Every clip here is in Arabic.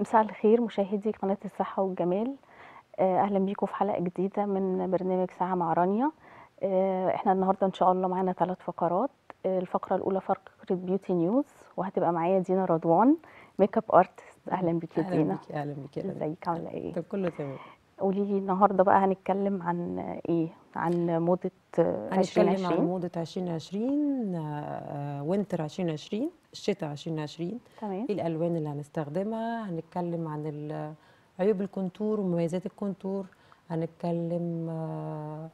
مساء الخير مشاهدي قناة الصحة والجمال آه، أهلا بيكم في حلقة جديدة من برنامج ساعة مع رانيا آه، احنا النهاردة إن شاء الله معانا ثلاث فقرات آه، الفقرة الأولى فقرة بيوتي نيوز وهتبقى معايا دينا رضوان ميك اب ارتست اهلا بيكي يا دينا اهلا بيك اهلا بيك ازيك عامله ايه؟ طب كله تمام قولي لي النهارده بقى هنتكلم عن ايه عن موضه 2020 هنتكلم عن موضه 2020 وينتر 2020 الشتاء 2020 تمام ايه الالوان اللي هنستخدمها هنتكلم عن عيوب الكونتور ومميزات الكونتور هنتكلم آه،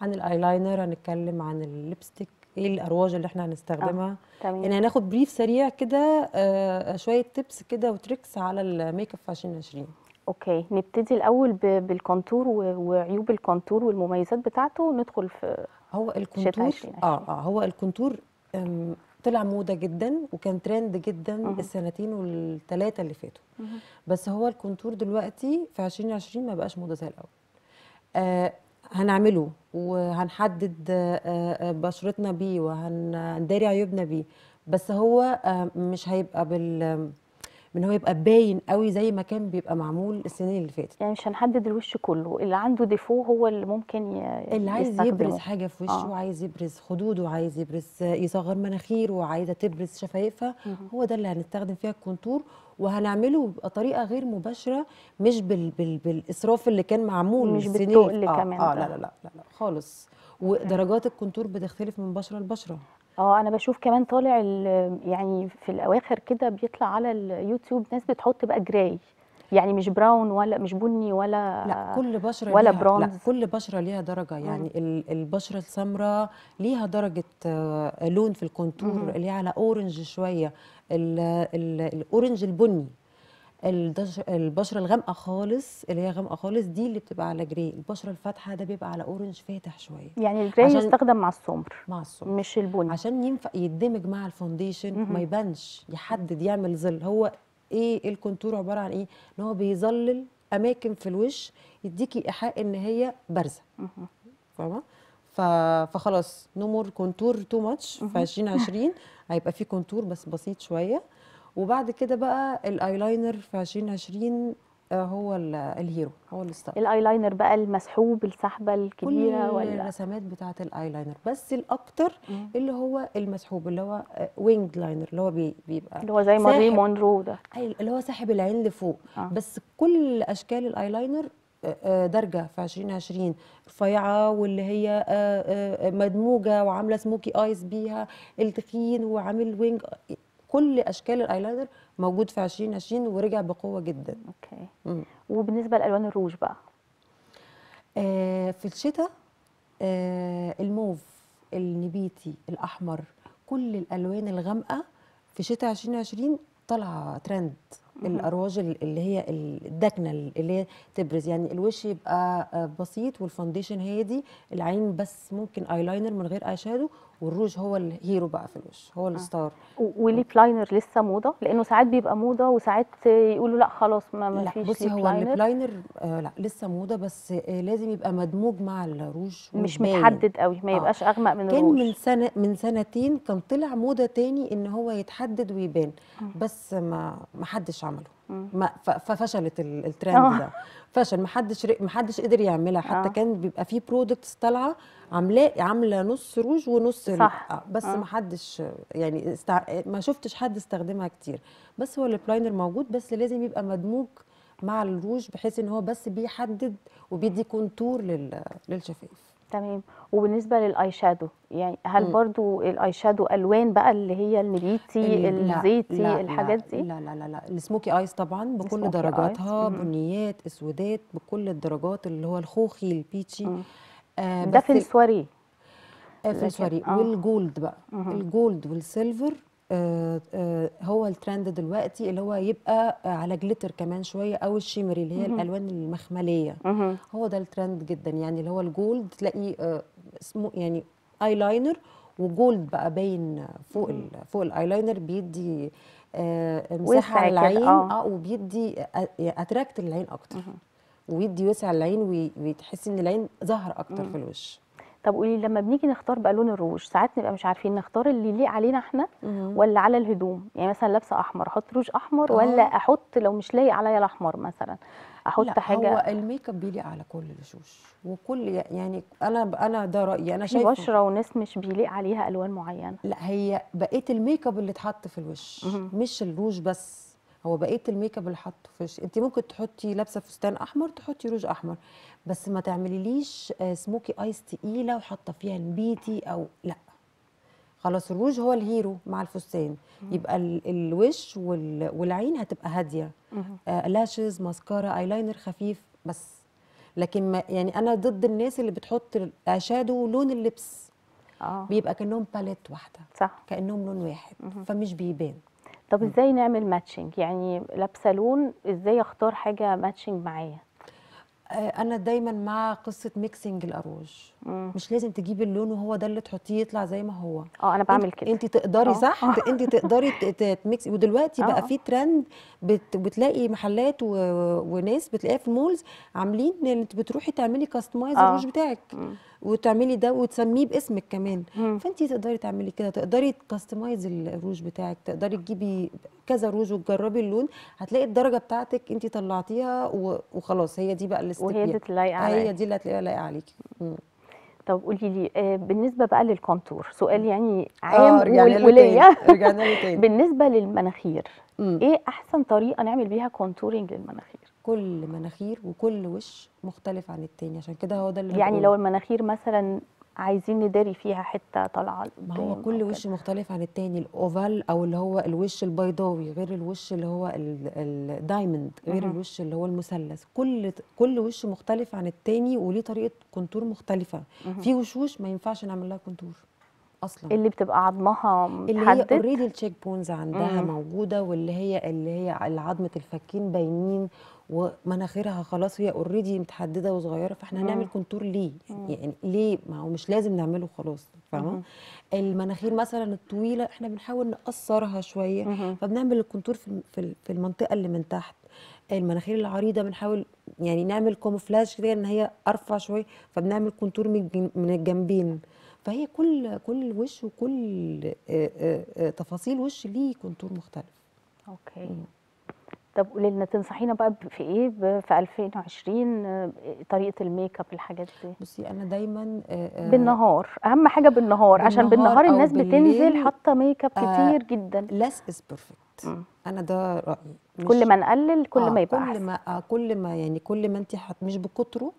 عن الايلاينر هنتكلم عن الليبستيك ايه الارواج اللي احنا هنستخدمها آه، تمام يعني هناخد بريف سريع كده آه، شويه تيبس كده وتريكس على الميك اب في 2020 اوكي نبتدي الاول بالكونتور وعيوب الكونتور والمميزات بتاعته وندخل في هو الكونتور اه اه هو الكونتور طلع موضة جدا وكان ترند جدا مهم. السنتين والثلاثة اللي فاتوا بس هو الكونتور دلوقتي في 2020 ما بقاش موضة زي الأول آه هنعمله وهنحدد آه، آه، بشرتنا بيه وهنداري عيوبنا بيه بس هو آه، مش هيبقى بال من هو يبقى باين قوي زي ما كان بيبقى معمول السنين اللي فاتت يعني مش هنحدد الوش كله اللي عنده ديفو هو اللي ممكن ي... اللي عايز يبرز حاجه في وشه آه. عايز يبرز خدوده عايز يبرز يصغر مناخيره وعايزه تبرز شفايفها هو ده اللي هنستخدم فيها الكونتور وهنعمله بطريقه غير مباشره مش بال بال بالاسراف اللي كان معمول مش بالتقل آه, آه، كمان آه لا, لا لا لا لا خالص ودرجات الكونتور بتختلف من بشره لبشره آه أنا بشوف كمان طالع ال يعني في الأواخر كده بيطلع على اليوتيوب ناس بتحط بقى جراي، يعني مش براون ولا مش بني ولا لا كل بشرة ولا ليها برونز لا كل بشرة ليها درجة يعني مم. البشرة السمراء ليها درجة آه، لون في الكونتور مم. ليها على أورنج شوية الأورنج البني البشره الغامقه خالص اللي هي غامقه خالص دي اللي بتبقى على جري البشره الفاتحه ده بيبقى على اورنج فاتح شويه يعني الجري يستخدم مع السمر مع السمر مش البني عشان ينفع يندمج مع الفونديشن ما يبانش يحدد يعمل ظل هو إيه،, ايه الكونتور عباره عن ايه ان هو بيظلل اماكن في الوش يديكي ايحاء ان هي بارزه فاهمه فخلاص نمر كونتور تو ماتش في 2020 هيبقى في كونتور بس بسيط شويه وبعد كده بقى الايلاينر في 2020 آه، هو الهيرو هو اللي الاي الايلاينر بقى المسحوب السحبه الكبيره كل ولا الرسمات بتاعه الايلاينر بس الاكتر مم. اللي هو المسحوب اللي هو وينج آه، لاينر اللي هو بيبقى اللي هو زي ماري مونرو ده أيوة، اللي هو ساحب العين لفوق آه. بس كل اشكال الايلاينر آه، درجه في 2020 رفيعه واللي هي مدموجه وعامله سموكي ايز بيها التخين وعامل وينج كل اشكال الايلاينر موجود في 2020 ورجع بقوه جدا اوكي مم. وبالنسبه لالوان الروج بقى آه في الشتاء آه الموف النبيتي الاحمر كل الالوان الغامقه في شتاء 2020 طالعه ترند الارواج اللي هي الدكنه اللي هي تبرز يعني الوش يبقى آه، بسيط والفونديشن هادي العين بس ممكن ايلاينر من غير اي شادو والروج هو الهيرو بقى في الوش هو الستار آه. وليه بلاينر لسه موضه لانه ساعات بيبقى موضه وساعات يقولوا لا خلاص ما لا فيش بصي هو البلاينر آه لا لسه موضه بس آه لازم يبقى مدموج مع الروج مش متحدد قوي ما آه. يبقاش آه. اغمق من الروج كان من سنه من سنتين كان طلع موضه تاني ان هو يتحدد ويبان آه. بس ما ما حدش عمله ما ففشلت الترند آه. ده فشل محدش محدش قدر يعملها حتى أوه. كان بيبقى في برودكتس طالعه عاملاه عامله نص روج ونص صح. آه، بس آه. ما محدش يعني استع... ما شفتش حد استخدمها كتير بس هو البلاينر موجود بس لازم يبقى مدموج مع الروج بحيث ان هو بس بيحدد وبيدي كونتور لل... للشفاف تمام وبالنسبه للاي شادو يعني هل م. برضو الاي شادو الوان بقى اللي هي النبيتي الزيتي لا الحاجات دي لا لا لا لا السموكي ايز طبعا بكل درجاتها بنيات اسودات بكل الدرجات اللي هو الخوخي البيتشي آه ده في السواريه آه، في السواريه آه. والجولد بقى م. الجولد والسيلفر آه، آه، هو الترند دلوقتي اللي هو يبقى على جليتر كمان شويه او الشيمري اللي هي الالوان المخمليه هو ده الترند جدا يعني اللي هو الجولد تلاقي آه، اسمه يعني اي لاينر وجولد بقى باين فوق فوق فوق لاينر بيدي مساحه على العين اه وبيدي اتراكت للعين اكتر ويدي وسع العين وتحسي ان العين ظهر اكتر في الوش طب قولي لما بنيجي نختار بقى لون الروج ساعات نبقى مش عارفين نختار اللي يليق علينا احنا ولا على الهدوم يعني مثلا لابسه احمر احط روج احمر أوه. ولا احط لو مش لايق عليا الاحمر مثلا احط لا حاجه هو الميك اب بيليق على كل الوشوش وكل يعني انا انا ده رايي انا شايفه بشره وناس مش بيليق عليها الوان معينه لا هي بقيه الميك اب اللي اتحط في الوش مم. مش الروج بس هو بقيه الميك اب اللي حاطه في انت ممكن تحطي لابسه فستان احمر تحطي روج احمر بس ما تعمليليش آه، سموكي ايس تقيله وحاطه فيها نبيتي او لا خلاص الروج هو الهيرو مع الفستان يبقى الوش والعين هتبقى هاديه آه لاشز ماسكارا لاينر خفيف بس لكن ما يعني انا ضد الناس اللي بتحط اشادو لون اللبس آه. بيبقى كانهم باليت واحده صح كانهم لون واحد مه. فمش بيبان طب ازاي نعمل ماتشنج يعني لابسه لون ازاي اختار حاجه ماتشنج معايا انا دايما مع قصه ميكسنج الاروج مم. مش لازم تجيبي اللون وهو ده اللي تحطيه يطلع زي ما هو اه انا بعمل كده انت تقدري اه. صح انت تقدري تميكس ودلوقتي أوه. بقى اه. في ترند بت... بتلاقي محلات و... وناس بتلاقيها في مولز عاملين انت بتروحي تعملي كاستمايز اه. الروج بتاعك مم. وتعملي ده وتسميه باسمك كمان فانت تقدري تعملي كده تقدري تكستمايز الروج بتاعك تقدري تجيبي كذا روج وتجربي اللون هتلاقي الدرجه بتاعتك انت طلعتيها وخلاص هي دي بقى اللي وهي دي اللي يعني. آه، هي دي اللي هتلاقيها لايقه عليكي طب قولي لي آه، بالنسبه بقى للكونتور سؤال يعني عام آه، وليا رجعنا وليا رجعنا بالنسبه للمناخير ايه احسن طريقه نعمل بيها كونتورنج للمناخير كل مناخير وكل وش مختلف عن التاني عشان كده هو ده اللي يعني لو المناخير مثلا عايزين نداري فيها حته طالعه ما هو كل وش مختلف عن التاني الاوفال او اللي هو الوش البيضاوي غير الوش اللي هو الدايموند غير الوش اللي هو المثلث كل كل وش مختلف عن التاني وليه طريقه كونتور مختلفه في وشوش ما ينفعش نعمل لها كونتور اصلا اللي بتبقى عظمها اللي هي اوريدي التشيك بونز عندها موجوده واللي هي اللي هي عظمه الفكين باينين ومناخيرها خلاص هي اوريدي متحدده وصغيره فاحنا مم. هنعمل كونتور ليه؟ مم. يعني ليه؟ ما هو مش لازم نعمله خلاص فاهمه؟ المناخير مثلا الطويله احنا بنحاول نقصرها شويه مم. فبنعمل الكونتور في في المنطقه اللي من تحت المناخير العريضه بنحاول يعني نعمل كاموفلاج كده ان هي ارفع شويه فبنعمل كونتور من الجنبين فهي كل كل وش وكل آه، آه، آه، تفاصيل وش ليه كونتور مختلف اوكي مم. طب قولي لنا تنصحينا بقى في ايه في 2020 آه، طريقه الميك اب الحاجات دي بصي انا دايما آه, آه، بالنهار اهم حاجه بالنهار, بالنهار عشان بالنهار الناس بتنزل حاطه ميك اب آه، كتير آه جدا لس از بيرفكت انا ده رايي كل ما نقلل كل آه ما يبقى كل ما آه كل ما يعني كل ما انت مش بكتره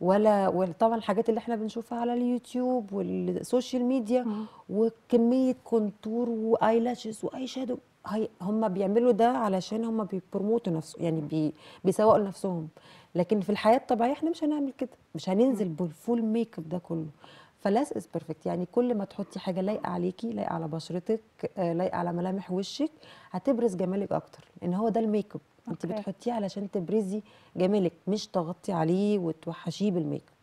ولا وطبعا الحاجات اللي احنا بنشوفها على اليوتيوب والسوشيال ميديا وكميه كونتور واي لاشز واي شادو هي هم بيعملوا ده علشان هم بيبرموتوا نفسهم يعني بي بيسوقوا لنفسهم لكن في الحياه الطبيعيه احنا مش هنعمل كده مش هننزل بالفول ميك اب ده كله فلاس از بيرفكت يعني كل ما تحطي حاجه لايقه عليكي لايقه على بشرتك آه، لايقه على ملامح وشك هتبرز جمالك اكتر لان هو ده الميك اب انت بتحطيه علشان تبرزي جمالك مش تغطي عليه وتوحشيه بالميك اب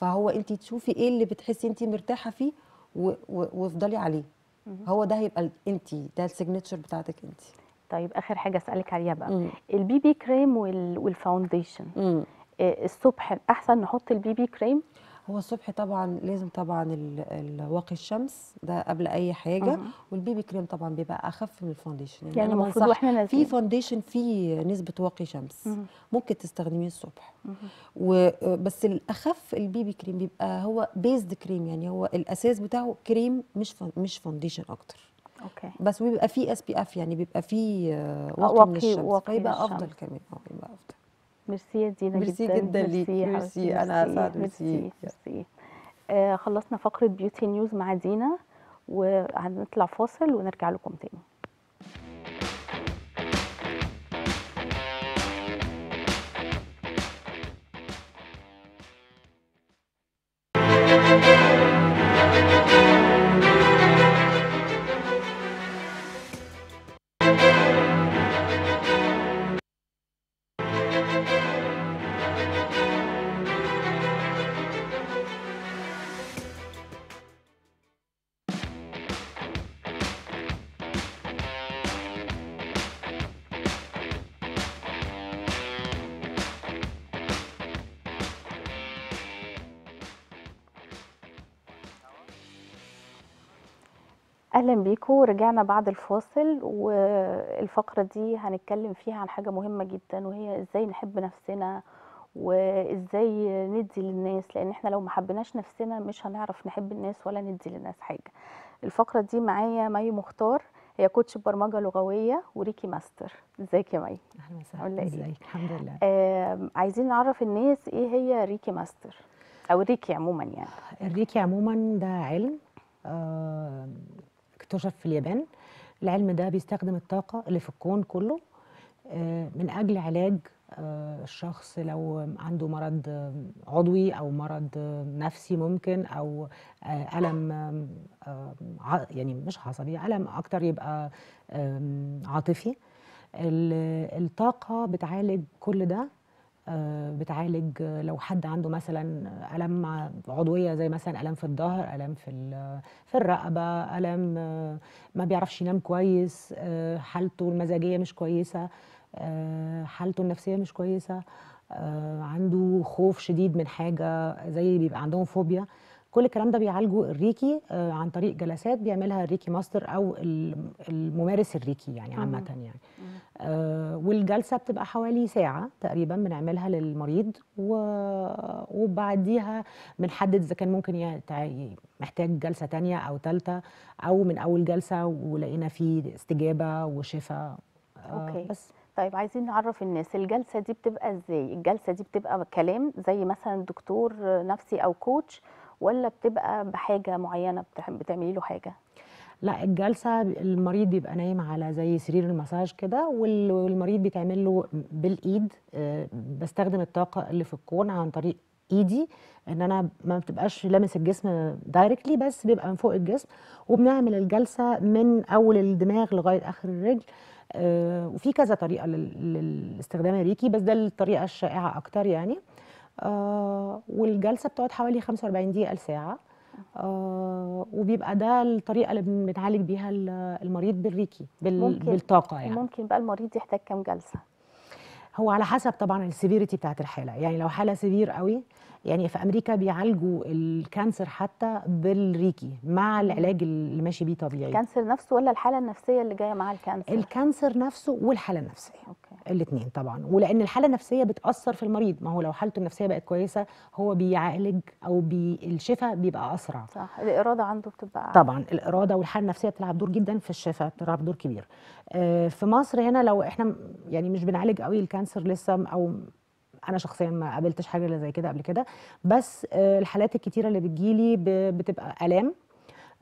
فهو انت تشوفي ايه اللي بتحسي انت مرتاحه فيه وافضلي عليه هو ده هيبقى انت ده السيجنتشر بتاعتك انت طيب اخر حاجه اسالك عليها بقى البي بي كريم والفاونديشن الصبح احسن نحط البي بي كريم هو الصبح طبعا لازم طبعا الواقي الشمس ده قبل اي حاجه أه. والبيبي كريم طبعا بيبقى اخف من الفونديشن يعني, يعني المفروض واحنا نازلين في فونديشن فيه نسبه واقي شمس ممكن تستخدميه الصبح وبس الاخف البيبي كريم بيبقى هو بيزد كريم يعني هو الاساس بتاعه كريم مش مش فونديشن اكتر اوكي بس بيبقى فيه اس بي اف يعني بيبقى فيه آه، آه، واقي من الشمس فيبقى افضل كمان بيبقى آه، افضل ميرسي يا دينا ميرسي جدا, جدا ليك ميرسي, ميرسي انا سعد ميرسي, ميرسي. ميرسي. آه خلصنا فقره بيوتي نيوز مع دينا وهنطلع فاصل ونرجع لكم تاني اهلا بيكم رجعنا بعد الفاصل والفقره دي هنتكلم فيها عن حاجه مهمه جدا وهي ازاي نحب نفسنا وازاي ندي للناس لان احنا لو ما حبيناش نفسنا مش هنعرف نحب الناس ولا ندي للناس حاجه الفقره دي معايا مي مختار هي كوتش برمجه لغويه وريكي ماستر ازيك يا مي اهلا وسهلا ازيك الحمد لله آه عايزين نعرف الناس ايه هي ريكي ماستر او ريكي عموما يعني الريكي عموما ده علم آه اكتشف في اليابان العلم ده بيستخدم الطاقة اللي في الكون كله آه، من أجل علاج آه، الشخص لو عنده مرض آه، عضوي أو مرض نفسي ممكن أو ألم يعني مش عصبي ألم أكتر يبقى عاطفي الطاقة بتعالج كل ده آه، بتعالج آه، لو حد عنده مثلا آه، الام عضويه زي مثلا الام في الظهر الام في في الرقبه الام ما بيعرفش ينام كويس حالته المزاجيه مش كويسه حالته النفسيه مش كويسه عنده خوف شديد من حاجه زي بيبقى عندهم فوبيا كل الكلام ده بيعالجه الريكي آه، عن طريق جلسات بيعملها الريكي ماستر او الممارس الريكي يعني عامه يعني آه، والجلسه بتبقى حوالي ساعه تقريبا بنعملها للمريض وبعديها بنحدد اذا كان ممكن يعني محتاج جلسه تانية او ثالثه او من اول جلسه ولقينا في استجابه وشفاء آه، اوكي بس طيب عايزين نعرف الناس الجلسه دي بتبقى ازاي الجلسه دي بتبقى كلام زي مثلا دكتور نفسي او كوتش ولا بتبقى بحاجه معينه بتعملي له حاجه لا الجلسه المريض بيبقى نايم على زي سرير المساج كده والمريض بيتعمل له بالايد آه، بستخدم الطاقه اللي في الكون عن طريق ايدي ان انا ما بتبقاش لامس الجسم دايركتلي بس بيبقى من فوق الجسم وبنعمل الجلسه من اول الدماغ لغايه اخر الرجل آه، وفي كذا طريقه لاستخدام الريكي بس ده الطريقه الشائعه اكتر يعني آه، والجلسه بتقعد حوالي 45 دقيقه لساعه آه وبيبقى ده الطريقه اللي بنعالج بيها المريض بالريكي بال ممكن بالطاقه يعني ممكن بقى المريض يحتاج كام جلسه هو على حسب طبعا السيفيريتي بتاعت الحاله يعني لو حاله سيفير قوي يعني في امريكا بيعالجوا الكانسر حتى بالريكي مع العلاج اللي ماشي بيه طبيعي الكانسر نفسه ولا الحاله النفسيه اللي جايه مع الكانسر الكانسر نفسه والحاله النفسيه أوكي. الاثنين طبعا ولان الحاله النفسيه بتاثر في المريض ما هو لو حالته النفسيه بقت كويسه هو بيعالج او بي الشفاء بيبقى اسرع صح الاراده عنده بتبقى طبعا الاراده والحاله النفسيه بتلعب دور جدا في الشفاء بتلعب دور كبير آه، في مصر هنا لو احنا يعني مش بنعالج قوي الكانسر لسه او انا شخصيا ما قابلتش حاجه زي كده قبل كده بس آه، الحالات الكتيره اللي بتجيلي بتبقى الام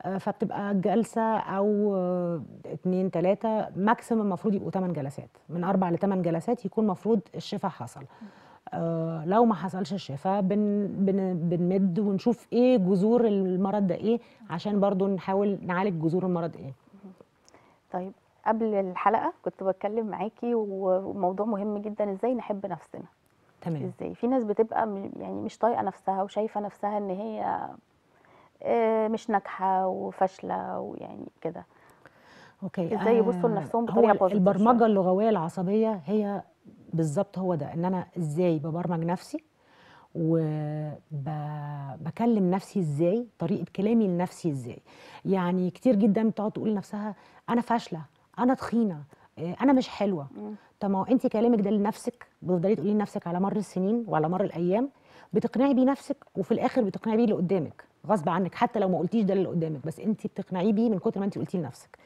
آه، فبتبقى جلسه او آه، اتنين ثلاثه ماكسيمم المفروض يبقوا تمن جلسات من اربع لثمان جلسات يكون المفروض الشفاء حصل آه، لو ما حصلش الشفاء بن بن بنمد ونشوف ايه جذور المرض ده ايه عشان برضو نحاول نعالج جذور المرض ايه طيب قبل الحلقه كنت بتكلم معاكي وموضوع مهم جدا ازاي نحب نفسنا تمام ازاي في ناس بتبقى يعني مش طايقه نفسها وشايفه نفسها ان هي آه، مش ناجحه وفاشله ويعني كده اوكي ازاي يبصوا آه، لنفسهم بطريقه بوزيتيف البرمجه اللغويه العصبيه هي بالظبط هو ده ان انا ازاي ببرمج نفسي وبكلم نفسي ازاي طريقه كلامي لنفسي ازاي يعني كتير جدا بتقعد تقول لنفسها انا فاشله انا تخينه آه، انا مش حلوه طب ما هو انت كلامك ده لنفسك بتفضلي تقولي لنفسك على مر السنين وعلى مر الايام بتقنعي بيه نفسك وفي الاخر بتقنعي بيه اللي قدامك غصب عنك حتى لو ما قلتيش ده اللي قدامك بس انت بتقنعيه بيه من كتر ما انت قلتيه لنفسك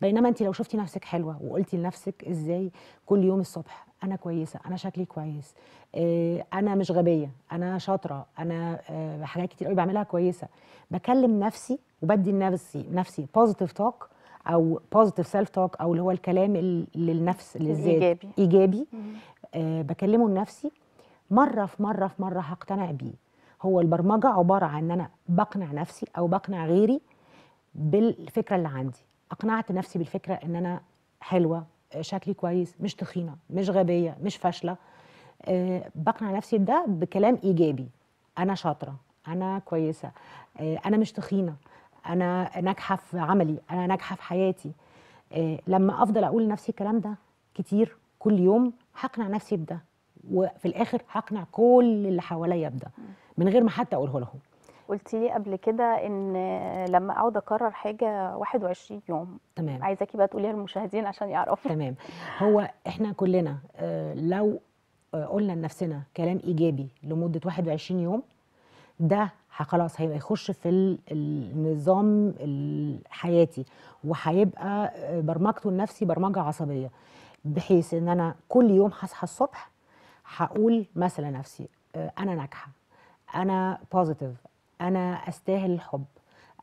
بينما انت لو شفتي نفسك حلوه وقلتي لنفسك ازاي كل يوم الصبح انا كويسه انا شكلي كويس آه، انا مش غبيه انا شاطره انا آه، حاجات كتير قوي بعملها كويسه بكلم نفسي وبدي لنفسي نفسي بوزيتيف توك او بوزيتيف سيلف توك او اللي هو الكلام للنفس للذات ايجابي ايجابي آه، بكلمه لنفسي مره في مره في مره هقتنع بيه هو البرمجه عباره عن ان انا بقنع نفسي او بقنع غيري بالفكره اللي عندي اقنعت نفسي بالفكره ان انا حلوه شكلي كويس مش تخينه مش غبيه مش فاشله آه، بقنع نفسي ده بكلام ايجابي انا شاطره انا كويسه آه، انا مش تخينه انا ناجحه في عملي انا ناجحه في حياتي آه، لما افضل اقول لنفسي الكلام ده كتير كل يوم هقنع نفسي بده وفي الاخر هقنع كل اللي حواليا بده من غير ما حتى اقوله لهم قلتي لي قبل كده ان لما اقعد اكرر حاجه 21 يوم تمام عايزاكي بقى تقوليها للمشاهدين عشان يعرفوا تمام هو احنا كلنا آه، لو آه، قلنا لنفسنا كلام ايجابي لمده 21 يوم ده خلاص هيبقى يخش في النظام الحياتي وهيبقى آه، برمجته النفسي برمجه عصبيه بحيث ان انا كل يوم هصحى الصبح هقول مثلا نفسي انا ناجحه انا بوزيتيف انا استاهل الحب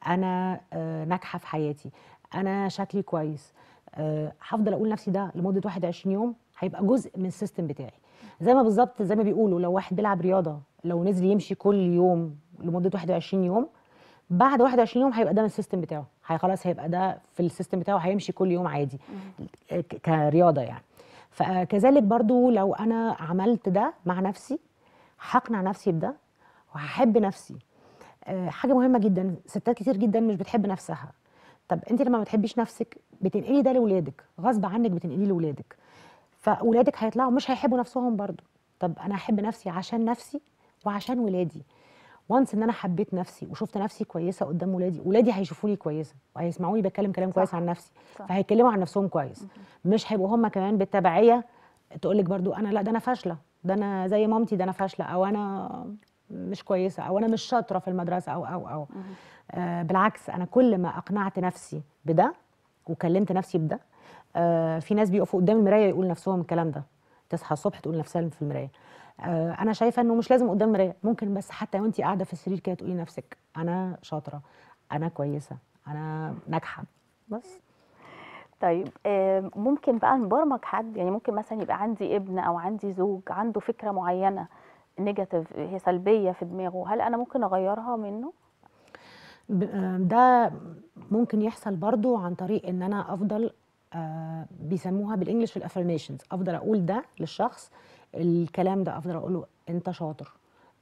انا آه، ناجحه في حياتي انا شكلي كويس آه، هفضل اقول نفسي ده لمده 21 يوم هيبقى جزء من السيستم بتاعي زي ما بالظبط زي ما بيقولوا لو واحد بيلعب رياضه لو نزل يمشي كل يوم لمده 21 يوم بعد 21 يوم هيبقى ده من السيستم بتاعه هي خلاص هيبقى ده في السيستم بتاعه هيمشي كل يوم عادي كرياضه يعني فكذلك برضو لو انا عملت ده مع نفسي هقنع نفسي بده وهحب نفسي آه، حاجه مهمه جدا ستات كتير جدا مش بتحب نفسها طب انت لما ما بتحبيش نفسك بتنقلي ده لاولادك غصب عنك بتنقليه لاولادك فاولادك هيطلعوا مش هيحبوا نفسهم برضو طب انا هحب نفسي عشان نفسي وعشان ولادي وانس ان انا حبيت نفسي وشفت نفسي كويسه قدام ولادي ولادي هيشوفوني كويسه وهيسمعوني بتكلم كلام كويس عن نفسي فهيتكلموا عن نفسهم كويس مش هيبقوا هم كمان بالتبعيه تقول لك برضو انا لا ده انا فاشله ده انا زي مامتي ده انا فاشله او انا مش كويسه او انا مش شاطره في المدرسه او او او آه بالعكس انا كل ما اقنعت نفسي بده وكلمت نفسي بده آه في ناس بيقفوا قدام المرايه يقول نفسهم الكلام ده تصحى الصبح تقول نفسها في المرايه آه انا شايفه انه مش لازم قدام المرايه ممكن بس حتى وانت قاعده في السرير كده تقولي نفسك انا شاطره انا كويسه انا ناجحه بس طيب آه، ممكن بقى نبرمج حد يعني ممكن مثلا يبقى عندي ابن او عندي زوج عنده فكره معينه نيجاتيف هي سلبيه في دماغه هل انا ممكن اغيرها منه آه، ده ممكن يحصل برضو عن طريق ان انا افضل آه، بيسموها بالانجلش الافرميشنز افضل اقول ده للشخص الكلام ده افضل اقوله انت شاطر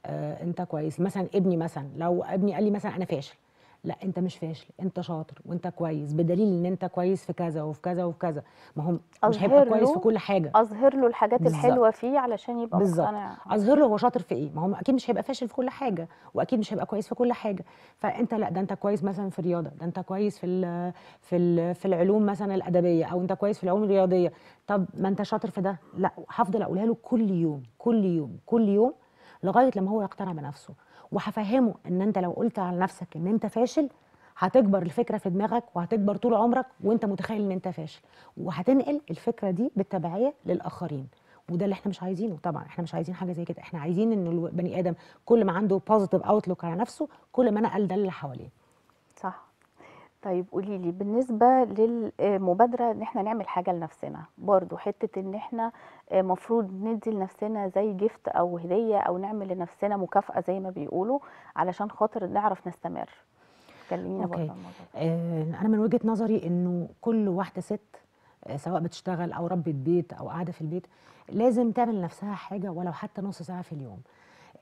آه، انت كويس مثلا ابني مثلا لو ابني قال لي مثلا انا فاشل لا انت مش فاشل انت شاطر وانت كويس بدليل ان انت كويس في كذا وفي كذا وفي كذا ما هو مش هيبقى كويس في كل حاجه اظهر له الحاجات بالزبط. الحلوه فيه علشان يبقى بالظبط اظهر له هو شاطر في ايه ما هو اكيد مش هيبقى فاشل في كل حاجه واكيد مش هيبقى كويس في كل حاجه فانت لا ده انت كويس مثلا في الرياضه ده انت كويس في الـ في الـ في العلوم مثلا الادبيه او انت كويس في العلوم الرياضيه طب ما انت شاطر في ده لا هفضل اقولها له كل يوم كل يوم كل يوم لغايه لما هو يقتنع بنفسه وهفهمه ان انت لو قلت على نفسك ان انت فاشل هتكبر الفكره في دماغك وهتكبر طول عمرك وانت متخيل ان انت فاشل وهتنقل الفكره دي بالتبعيه للاخرين وده اللي احنا مش عايزينه طبعا احنا مش عايزين حاجه زي كده احنا عايزين ان البني ادم كل ما عنده بوزيتيف اوتلوك على نفسه كل ما نقل ده اللي حواليه صح طيب قولي لي بالنسبه للمبادره ان احنا نعمل حاجه لنفسنا برضو حته ان احنا آه، مفروض ندي لنفسنا زي جفت او هديه او نعمل لنفسنا مكافاه زي ما بيقولوا علشان خاطر نعرف نستمر كلمينا برضو آه انا من وجهه نظري انه كل واحده ست آه، سواء بتشتغل او ربت بيت او قاعده في البيت لازم تعمل لنفسها حاجه ولو حتى نص ساعه في اليوم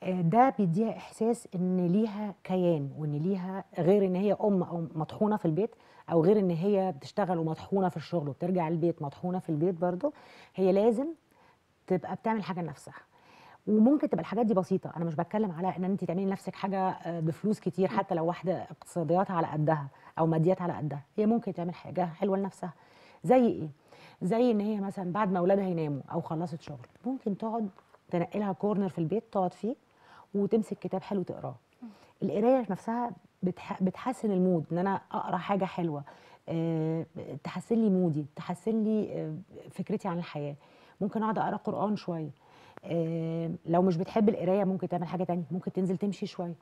آه، ده بيديها احساس ان ليها كيان وان ليها غير ان هي ام او مطحونه في البيت او غير ان هي بتشتغل ومطحونه في الشغل وبترجع البيت مطحونه في البيت برضو هي لازم تبقى بتعمل حاجه لنفسها وممكن تبقى الحاجات دي بسيطه انا مش بتكلم على ان انت تعملي لنفسك حاجه آه، بفلوس كتير حتى لو واحده اقتصادياتها على قدها او ماديات على قدها هي ممكن تعمل حاجه حلوه لنفسها زي ايه زي ان هي مثلا بعد ما اولادها يناموا او خلصت شغل ممكن تقعد تنقلها كورنر في البيت تقعد فيه وتمسك كتاب حلو تقراه القرايه نفسها بتحسن المود ان انا اقرا حاجه حلوه آه، تحسن لي مودي تحسن لي آه، فكرتي عن الحياه ممكن اقعد اقرا قران شويه آه، لو مش بتحب القرايه ممكن تعمل حاجه تانية ممكن تنزل تمشي شويه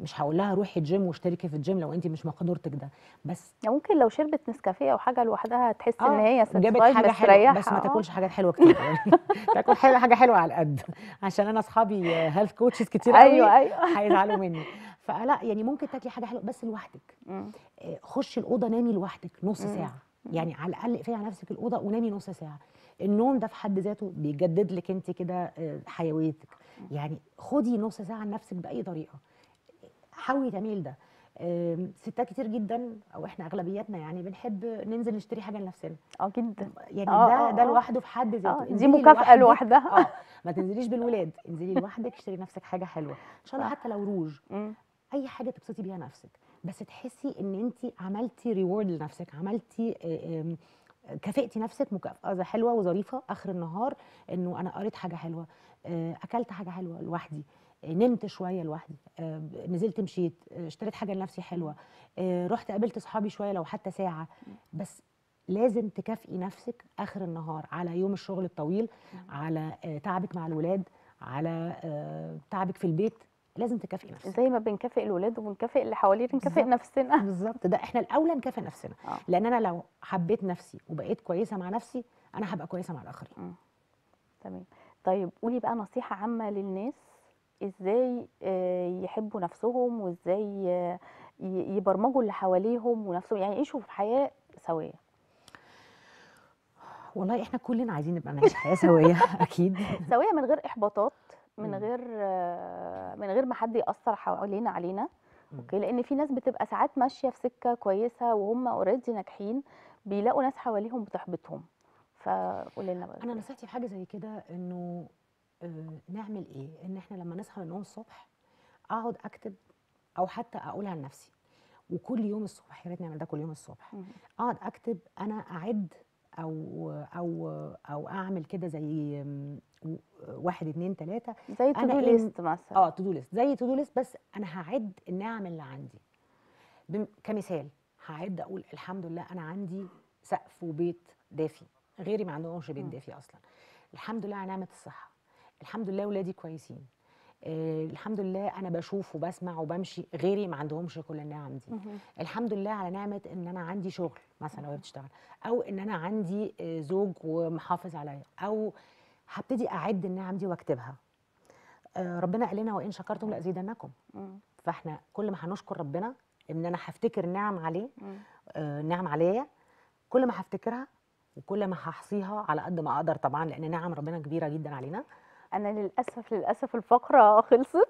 مش هقول لها روحي الجيم واشتركي في الجيم لو انت مش مقدورتك ده بس يعني ممكن لو شربت نسكافيه او حاجه لوحدها تحس آه ان هي جابت حاجه حلوه بس ما آه. تاكلش حاجات حلوه كتير يعني تاكل حاجه حاجه حلوه على قد عشان انا اصحابي هيلث كوتشز كتير أيوة، قوي ايوه ايوه هيزعلوا مني فلا يعني ممكن تاكلي حاجه حلوه بس لوحدك آه، خشي الاوضه نامي لوحدك نص ساعه يعني على الاقل اقفلي على نفسك الاوضه ونامي نص ساعه النوم ده في حد ذاته بيجدد لك انت كده آه، حيويتك يعني خدي نص ساعه لنفسك باي طريقه حاول تميل ده ستات كتير جدا او احنا اغلبيتنا يعني بنحب ننزل نشتري حاجه لنفسنا اه جدا يعني أوه ده أوه ده آه. لوحده في حد ذاته آه، دي مكافاه لوحدها اه ما تنزليش بالولاد انزلي لوحدك اشتري نفسك حاجه حلوه ان شاء الله حتى لو روج اي حاجه تبسطي بيها نفسك بس تحسي ان انت عملتي ريورد لنفسك عملتي آه، كافئتي نفسك مكافاه حلوه وظريفه اخر النهار انه انا قريت حاجه حلوه اكلت حاجه حلوه لوحدي نمت شويه لوحدي آه، نزلت مشيت آه، اشتريت حاجه لنفسي حلوه آه، رحت قابلت اصحابي شويه لو حتى ساعه بس لازم تكافئي نفسك اخر النهار على يوم الشغل الطويل على تعبك مع الولاد على تعبك في البيت لازم تكافئي نفسك زي ما بنكافئ الولاد وبنكافئ اللي حوالينا بنكافئ نفسنا بالظبط ده احنا الاولى نكافئ نفسنا آه. لان انا لو حبيت نفسي وبقيت كويسه مع نفسي انا هبقى كويسه مع الاخرين تمام طيب قولي بقى نصيحه عامه للناس ازاي آه، يحبوا نفسهم وازاي آه، يبرمجوا اللي حواليهم ونفسهم يعني يعيشوا في حياه سويه والله احنا كلنا عايزين نبقى نعيش حياه سويه اكيد سويه من غير احباطات من غير آه، من غير ما حد ياثر حوالينا علينا اوكي لان في ناس بتبقى ساعات ماشيه في سكه كويسه وهم اوريدي ناجحين بيلاقوا ناس حواليهم بتحبطهم فقولي لنا بقى انا نصيحتي في حاجه زي كده انه آه، نعمل ايه ان احنا لما نصحى من النوم الصبح اقعد اكتب او حتى اقولها لنفسي وكل يوم الصبح يا ريت نعمل ده كل يوم الصبح اقعد اكتب انا اعد او او او اعمل كده زي واحد اتنين تلاته زي تو دو ليست مثلا اه تو دو ليست زي تو دو ليست بس انا هعد النعم اللي عندي كمثال هعد اقول الحمد لله انا عندي سقف وبيت دافي غيري ما عندهمش بيت دافي اصلا الحمد لله على نعمه الصحه الحمد لله ولادي كويسين آه الحمد لله انا بشوف وبسمع وبمشي غيري ما عندهمش كل النعم دي مه. الحمد لله على نعمه ان انا عندي شغل مثلا وهي بتشتغل او ان انا عندي آه، زوج ومحافظ عليا او هبتدي اعد النعم دي واكتبها آه ربنا قال لنا وان شكرتم لازيدنكم فاحنا كل ما هنشكر ربنا ان انا هفتكر نعم عليه آه نعم عليا كل ما هفتكرها وكل ما هحصيها على قد ما اقدر طبعا لان نعم ربنا كبيره جدا علينا انا للاسف للاسف الفقره خلصت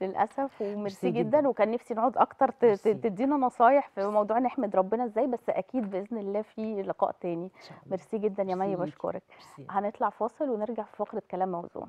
للاسف وميرسي جدا وكان نفسي نقعد اكتر تدينا نصايح في موضوع نحمد ربنا ازاي بس اكيد باذن الله في لقاء تاني ميرسي جدا يا مي بشكرك هنطلع فاصل ونرجع في فقره كلام موزون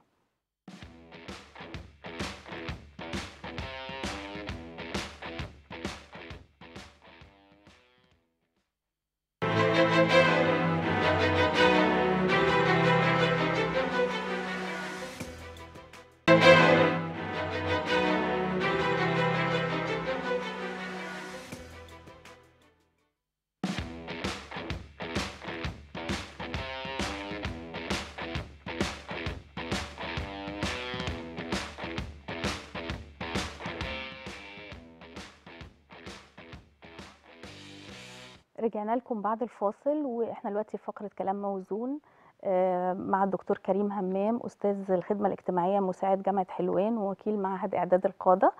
رجعنا لكم بعد الفاصل واحنا دلوقتي في فقره كلام موزون آه، مع الدكتور كريم همام استاذ الخدمه الاجتماعيه مساعد جامعه حلوان ووكيل معهد اعداد القاده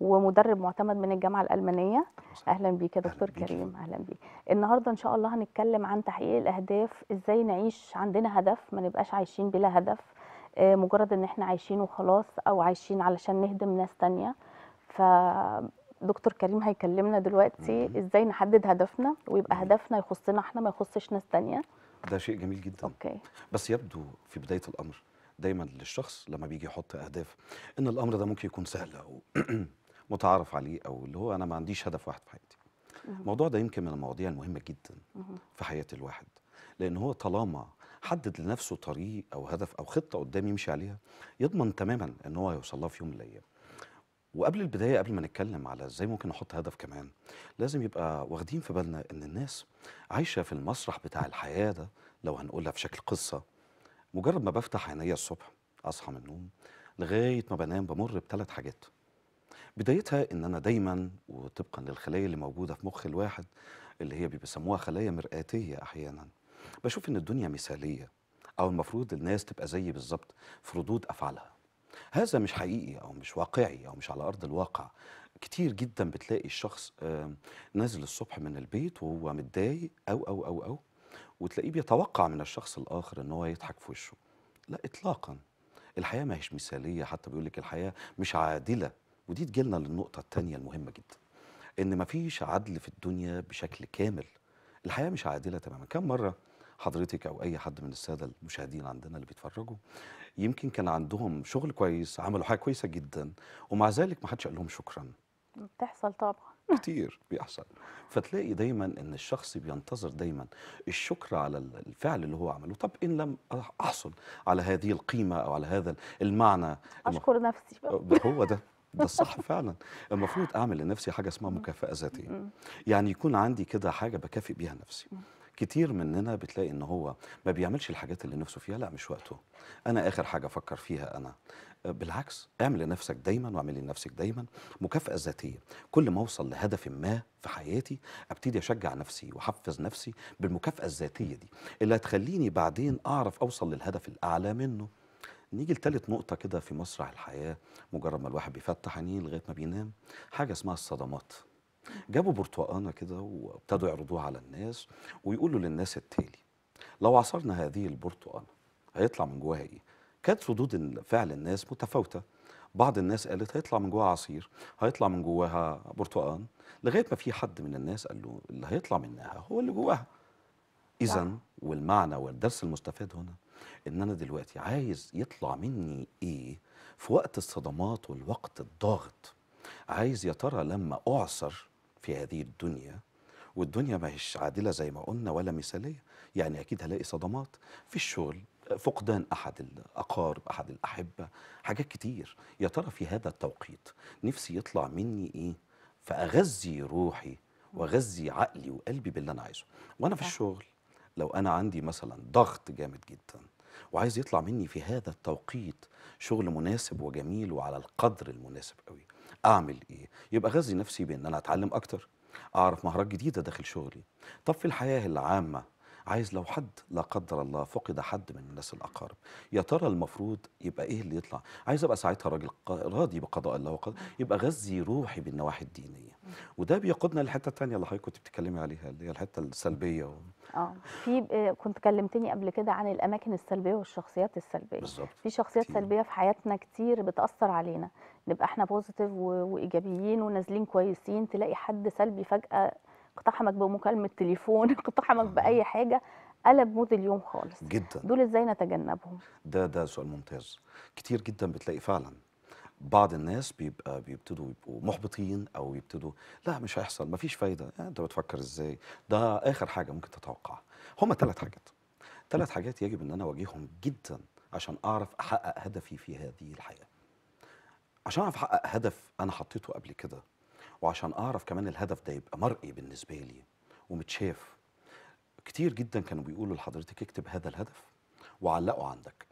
ومدرب معتمد من الجامعه الالمانيه اهلا بيك يا دكتور أهلاً كريم اهلا بيك النهارده ان شاء الله هنتكلم عن تحقيق الاهداف ازاي نعيش عندنا هدف ما نبقاش عايشين بلا هدف آه، مجرد ان احنا عايشين وخلاص او عايشين علشان نهدم ناس تانية ف دكتور كريم هيكلمنا دلوقتي مم. ازاي نحدد هدفنا ويبقى مم. هدفنا يخصنا احنا ما يخصش ناس تانية ده شيء جميل جدا أوكي. بس يبدو في بدايه الامر دايما للشخص لما بيجي يحط اهداف ان الامر ده ممكن يكون سهل او متعارف عليه او اللي هو انا ما عنديش هدف واحد في حياتي الموضوع ده يمكن من المواضيع المهمه جدا في حياه الواحد لان هو طالما حدد لنفسه طريق او هدف او خطه قدام يمشي عليها يضمن تماما ان هو يوصلها لها في يوم من الايام وقبل البداية قبل ما نتكلم على ازاي ممكن نحط هدف كمان لازم يبقى واخدين في بالنا ان الناس عايشة في المسرح بتاع الحياة ده لو هنقولها في شكل قصة مجرد ما بفتح عينيا الصبح اصحى من النوم لغاية ما بنام بمر بثلاث حاجات بدايتها ان انا دايما وطبقا للخلايا اللي موجودة في مخ الواحد اللي هي بيسموها خلايا مرآتية احيانا بشوف ان الدنيا مثالية او المفروض الناس تبقى زيي بالظبط في ردود افعالها هذا مش حقيقي او مش واقعي او مش على ارض الواقع كتير جدا بتلاقي الشخص نازل الصبح من البيت وهو متضايق او او او او وتلاقيه بيتوقع من الشخص الاخر ان هو يضحك في وشه لا اطلاقا الحياه ما هيش مثاليه حتى بيقول لك الحياه مش عادله ودي تجيلنا للنقطه الثانيه المهمه جدا ان ما فيش عدل في الدنيا بشكل كامل الحياه مش عادله تماما كم مره حضرتك او اي حد من الساده المشاهدين عندنا اللي بيتفرجوا يمكن كان عندهم شغل كويس عملوا حاجه كويسه جدا ومع ذلك ما حدش قال لهم شكرا بتحصل طبعا كتير بيحصل فتلاقي دايما ان الشخص بينتظر دايما الشكر على الفعل اللي هو عمله طب ان لم احصل على هذه القيمه او على هذا المعنى اشكر نفسي بقى. أه، هو ده ده الصح فعلا المفروض اعمل لنفسي حاجه اسمها مكافاه ذاتيه يعني يكون عندي كده حاجه بكافئ بيها نفسي كتير مننا بتلاقي ان هو ما بيعملش الحاجات اللي نفسه فيها لا مش وقته انا اخر حاجه افكر فيها انا أه، بالعكس اعمل لنفسك دايما واعمل لنفسك دايما مكافاه ذاتيه كل ما اوصل لهدف ما في حياتي ابتدي اشجع نفسي واحفز نفسي بالمكافاه الذاتيه دي اللي هتخليني بعدين اعرف اوصل للهدف الاعلى منه نيجي لتالت نقطة كده في مسرح الحياة مجرد ما الواحد بيفتح عينيه لغاية ما بينام حاجة اسمها الصدمات جابوا برتقانه كده وابتدوا يعرضوها على الناس ويقولوا للناس التالي لو عصرنا هذه البرتقانه هيطلع من جواها ايه؟ كانت ردود فعل الناس متفاوته بعض الناس قالت هيطلع من جواها عصير هيطلع من جواها برتقان لغايه ما في حد من الناس قال له اللي هيطلع منها هو اللي جواها اذا والمعنى والدرس المستفاد هنا ان انا دلوقتي عايز يطلع مني ايه في وقت الصدمات والوقت الضاغط عايز يا ترى لما اعصر في هذه الدنيا والدنيا ما هيش عادلة زي ما قلنا ولا مثالية يعني أكيد هلاقي صدمات في الشغل فقدان أحد الأقارب أحد الأحبة حاجات كتير يا ترى في هذا التوقيت نفسي يطلع مني إيه فأغذي روحي وأغذي عقلي وقلبي باللي أنا عايزه وأنا في الشغل لو أنا عندي مثلا ضغط جامد جدا وعايز يطلع مني في هذا التوقيت شغل مناسب وجميل وعلى القدر المناسب قوي اعمل ايه يبقى غذي نفسي بان انا اتعلم اكتر اعرف مهارات جديده داخل شغلي طب في الحياه العامه عايز لو حد لا قدر الله فقد حد من الناس الاقارب يا ترى المفروض يبقى ايه اللي يطلع عايز ابقى ساعتها راجل راضي بقضاء الله وقدر يبقى غذي روحي بالنواحي الدينيه وده بيقودنا للحته الثانيه اللي حضرتك كنت بتتكلمي عليها اللي هي الحته السلبيه و... اه في آه، كنت كلمتني قبل كده عن الاماكن السلبيه والشخصيات السلبيه بالظبط في شخصيات كتير. سلبيه في حياتنا كتير بتاثر علينا نبقى احنا بوزيتيف وايجابيين ونازلين كويسين تلاقي حد سلبي فجاه اقتحمك بمكالمه تليفون اقتحمك باي حاجه قلب مود اليوم خالص جدا دول ازاي نتجنبهم ده ده سؤال ممتاز كتير جدا بتلاقي فعلا بعض الناس بيبقى بيبتدوا يبقوا محبطين او يبتدوا لا مش هيحصل مفيش فايده يعني انت بتفكر ازاي ده اخر حاجه ممكن تتوقعها هما ثلاث حاجات ثلاث حاجات يجب ان انا اواجههم جدا عشان اعرف احقق هدفي في هذه الحياه عشان اعرف احقق هدف انا حطيته قبل كده وعشان اعرف كمان الهدف ده يبقى مرئي بالنسبه لي ومتشاف كتير جدا كانوا بيقولوا لحضرتك اكتب هذا الهدف وعلقه عندك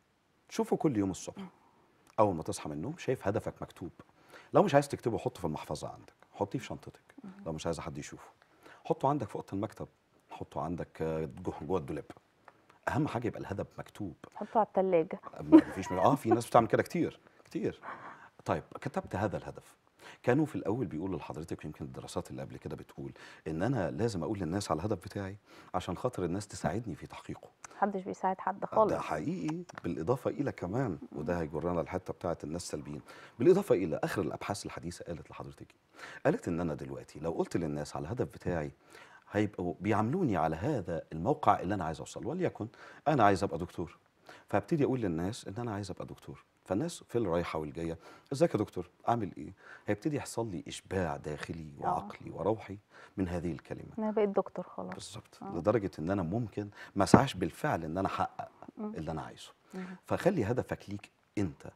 شوفه كل يوم الصبح اول ما تصحى من النوم شايف هدفك مكتوب لو مش عايز تكتبه حطه في المحفظه عندك حطيه في شنطتك لو مش عايز حد يشوفه حطه عندك في اوضه المكتب حطه عندك آه، جوه الدولاب اهم حاجه يبقى الهدف مكتوب حطه على الثلاجه مفيش اه في ناس بتعمل كده كتير كتير طيب كتبت هذا الهدف كانوا في الاول بيقولوا لحضرتك يمكن الدراسات اللي قبل كده بتقول ان انا لازم اقول للناس على الهدف بتاعي عشان خاطر الناس تساعدني في تحقيقه محدش بيساعد حد آه، خالص ده حقيقي بالاضافه الى كمان وده هيجرنا للحته بتاعه الناس سلبيين بالاضافه الى اخر الابحاث الحديثه قالت لحضرتك قالت ان انا دلوقتي لو قلت للناس على الهدف بتاعي هيبقوا بيعاملوني على هذا الموقع اللي انا عايز اوصل وليكن انا عايز ابقى دكتور فابتدي اقول للناس ان انا عايز ابقى دكتور فالناس في الرايحه والجايه ازيك يا دكتور اعمل ايه هيبتدي يحصل لي اشباع داخلي وعقلي آه. وروحي من هذه الكلمه انا بقيت دكتور خلاص بالظبط آه. لدرجه ان انا ممكن ما اسعاش بالفعل ان انا احقق اللي انا عايزه فخلي هدفك ليك انت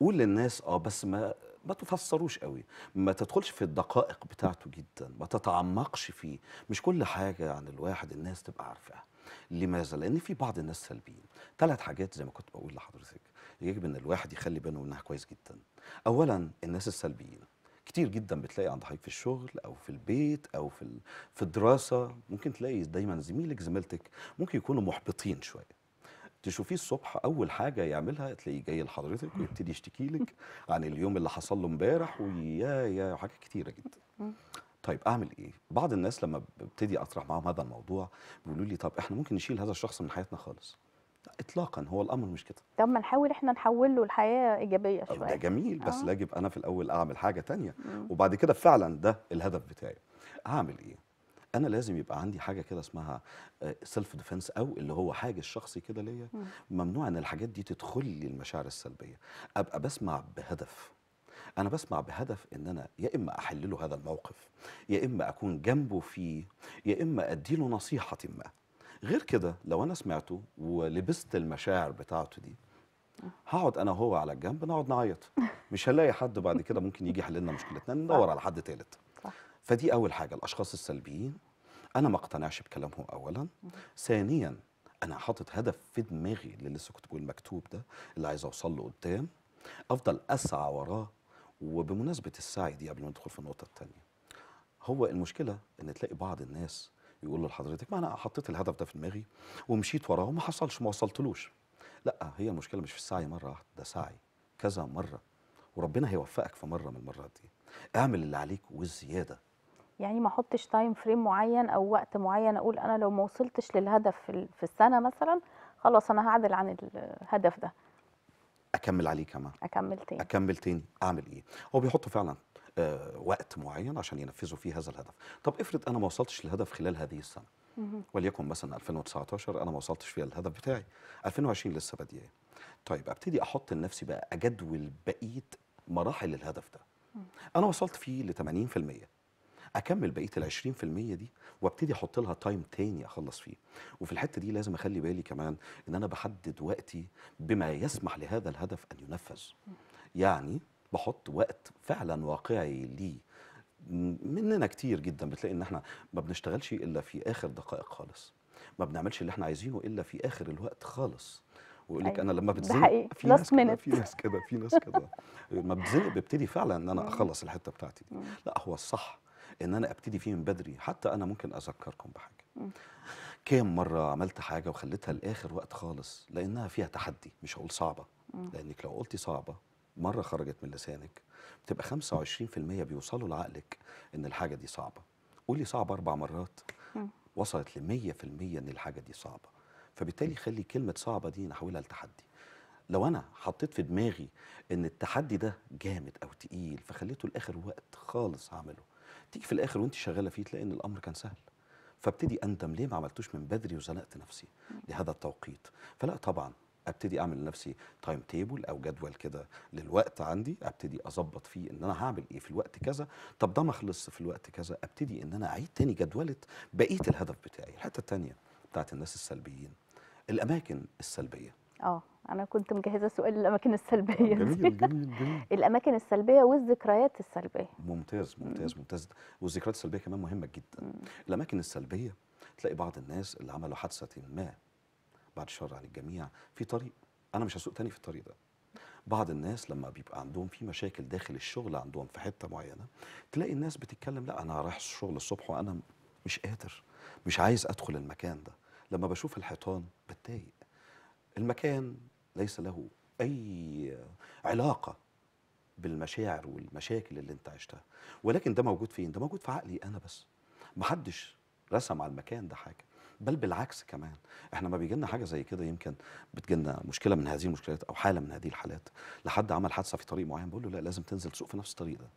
قول للناس اه بس ما ما تفسروش قوي ما تدخلش في الدقائق بتاعته جدا ما تتعمقش فيه مش كل حاجه عن الواحد الناس تبقى عارفاها لماذا؟ لان في بعض الناس سلبيين ثلاث حاجات زي ما كنت بقول لحضرتك يجب ان الواحد يخلي باله منها كويس جدا اولا الناس السلبيين كتير جدا بتلاقي عند حضرتك في الشغل او في البيت او في في الدراسه ممكن تلاقي دايما زميلك زميلتك ممكن يكونوا محبطين شويه تشوفيه الصبح اول حاجه يعملها تلاقيه جاي لحضرتك ويبتدي يشتكي لك عن اليوم اللي حصل له امبارح ويا يا وحاجات كتيره جدا طيب اعمل ايه بعض الناس لما ببتدي اطرح معاهم هذا الموضوع بيقولوا لي طب احنا ممكن نشيل هذا الشخص من حياتنا خالص اطلاقا هو الامر مش كده طب ما نحاول احنا نحول له الحياه ايجابيه شويه ده جميل بس آه. لاجب انا في الاول اعمل حاجه تانية مم. وبعد كده فعلا ده الهدف بتاعي اعمل ايه انا لازم يبقى عندي حاجه كده اسمها سيلف آه، ديفنس او اللي هو حاجز شخصي كده ليا ممنوع ان الحاجات دي تدخل لي المشاعر السلبيه ابقى بسمع بهدف انا بسمع بهدف ان انا يا اما احلله هذا الموقف يا اما اكون جنبه فيه يا اما اديله نصيحه ما غير كده لو انا سمعته ولبست المشاعر بتاعته دي هقعد انا هو على الجنب نقعد نعيط مش هنلاقي حد بعد كده ممكن يجي يحل لنا مشكلتنا ندور على حد تالت فدي اول حاجه الاشخاص السلبيين انا ما اقتنعش بكلامهم اولا ثانيا انا حاطط هدف في دماغي اللي لسه كنت بقول مكتوب ده اللي عايز اوصل له قدام افضل اسعى وراه وبمناسبة السعي دي قبل ما ندخل في النقطة الثانية هو المشكلة إن تلاقي بعض الناس يقول لحضرتك ما أنا حطيت الهدف ده في دماغي ومشيت وراه وما حصلش ما وصلتلوش لا هي المشكلة مش في السعي مرة واحدة ده سعي كذا مرة وربنا هيوفقك في مرة من المرات دي اعمل اللي عليك والزيادة يعني ما احطش تايم فريم معين او وقت معين اقول انا لو ما وصلتش للهدف في السنه مثلا خلاص انا هعدل عن الهدف ده اكمل عليه كمان اكمل تاني اكمل تاني اعمل ايه هو بيحطوا فعلا آه، وقت معين عشان ينفذوا فيه هذا الهدف طب افرض انا ما وصلتش للهدف خلال هذه السنه وليكن مثلا 2019 انا ما وصلتش فيها الهدف بتاعي 2020 لسه بادئه طيب ابتدي احط لنفسي بقى اجدول بقيه مراحل الهدف ده انا وصلت فيه ل 80% اكمل بقيه ال 20% دي وابتدي احط لها تايم تاني اخلص فيه وفي الحته دي لازم اخلي بالي كمان ان انا بحدد وقتي بما يسمح لهذا الهدف ان ينفذ يعني بحط وقت فعلا واقعي ليه مننا كتير جدا بتلاقي ان احنا ما بنشتغلش الا في اخر دقائق خالص ما بنعملش اللي احنا عايزينه الا في اخر الوقت خالص ويقول لك أيوة. انا لما بتزنق في ناس كده في ناس كده في ناس كده لما بتزنق ببتدي فعلا ان انا اخلص الحته بتاعتي دي لا هو الصح ان انا ابتدي فيه من بدري حتى انا ممكن اذكركم بحاجه كام مره عملت حاجه وخليتها لاخر وقت خالص لانها فيها تحدي مش هقول صعبه لانك لو قلتي صعبه مره خرجت من لسانك بتبقى 25% بيوصلوا لعقلك ان الحاجه دي صعبه قولي صعبه اربع مرات وصلت ل 100% ان الحاجه دي صعبه فبالتالي خلي كلمه صعبه دي نحولها لتحدي لو انا حطيت في دماغي ان التحدي ده جامد او تقيل فخليته لاخر وقت خالص هعمله تيجي في الاخر وانت شغاله فيه تلاقي ان الامر كان سهل فابتدي اندم ليه ما عملتوش من بدري وزنقت نفسي لهذا التوقيت فلا طبعا ابتدي اعمل لنفسي تايم تيبل او جدول كده للوقت عندي ابتدي اظبط فيه ان انا هعمل ايه في الوقت كذا طب ده ما خلص في الوقت كذا ابتدي ان انا اعيد تاني جدوله بقيه الهدف بتاعي الحته الثانيه بتاعت الناس السلبيين الاماكن السلبيه اه انا كنت مجهزه سؤال الاماكن السلبيه آه، جميل جميل جميل الاماكن السلبيه والذكريات السلبيه ممتاز ممتاز ممتاز والذكريات السلبيه كمان مهمه جدا الاماكن السلبيه تلاقي بعض الناس اللي عملوا حادثه ما بعد شر عن الجميع في طريق انا مش هسوق تاني في الطريق ده بعض الناس لما بيبقى عندهم في مشاكل داخل الشغل عندهم في حته معينه تلاقي الناس بتتكلم لا انا رايح الشغل الصبح وانا مش قادر مش عايز ادخل المكان ده لما بشوف الحيطان بتضايق المكان ليس له أي علاقة بالمشاعر والمشاكل اللي انت عشتها ولكن ده موجود فين؟ ده موجود في عقلي أنا بس محدش رسم على المكان ده حاجة بل بالعكس كمان احنا ما بيجي لنا حاجه زي كده يمكن بتجي لنا مشكله من هذه المشكلات او حاله من هذه الحالات لحد عمل حادثه في طريق معين بقول له لا لازم تنزل تسوق في نفس الطريق ده